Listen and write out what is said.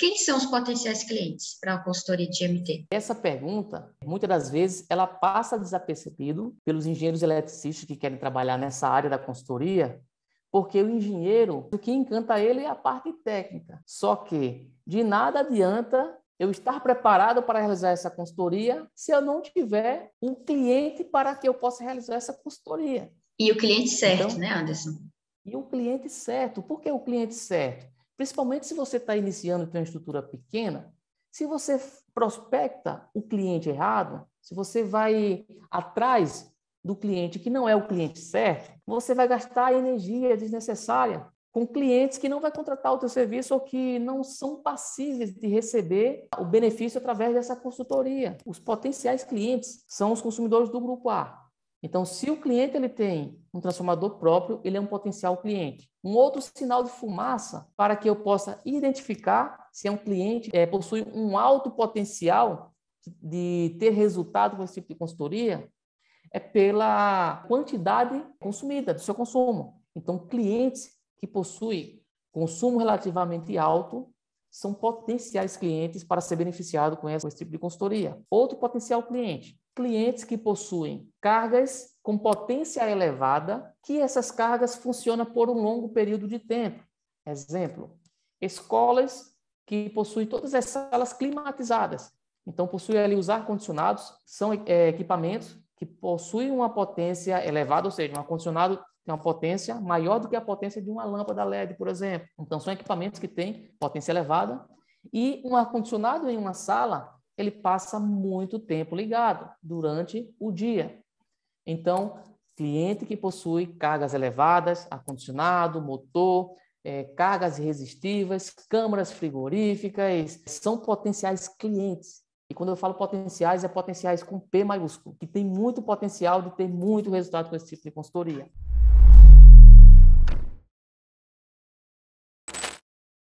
Quem são os potenciais clientes para a consultoria de GMT? Essa pergunta, muitas das vezes, ela passa desapercebido pelos engenheiros eletricistas que querem trabalhar nessa área da consultoria, porque o engenheiro, o que encanta ele é a parte técnica. Só que de nada adianta eu estar preparado para realizar essa consultoria se eu não tiver um cliente para que eu possa realizar essa consultoria. E o cliente certo, então, né, Anderson? E o cliente certo. Por que o cliente certo? Principalmente se você está iniciando tem uma estrutura pequena, se você prospecta o cliente errado, se você vai atrás do cliente que não é o cliente certo, você vai gastar energia desnecessária com clientes que não vai contratar o teu serviço ou que não são passíveis de receber o benefício através dessa consultoria. Os potenciais clientes são os consumidores do grupo A. Então, se o cliente ele tem um transformador próprio, ele é um potencial cliente. Um outro sinal de fumaça para que eu possa identificar se é um cliente é, possui um alto potencial de ter resultado com esse tipo de consultoria é pela quantidade consumida do seu consumo. Então, clientes que possuem consumo relativamente alto são potenciais clientes para ser beneficiado com esse, tipo de consultoria. Outro potencial cliente, clientes que possuem cargas com potência elevada, que essas cargas funcionam por um longo período de tempo. Exemplo, escolas que possuem todas as salas climatizadas. Então, possuem ali os ar-condicionados, são é, equipamentos que possuem uma potência elevada, ou seja, um ar-condicionado é uma potência maior do que a potência de uma lâmpada LED, por exemplo. Então, são equipamentos que têm potência elevada e um ar-condicionado em uma sala, ele passa muito tempo ligado durante o dia. Então, cliente que possui cargas elevadas, ar-condicionado, motor, é, cargas resistivas, câmaras frigoríficas, são potenciais clientes. E quando eu falo potenciais, é potenciais com P maiúsculo, que tem muito potencial de ter muito resultado com esse tipo de consultoria.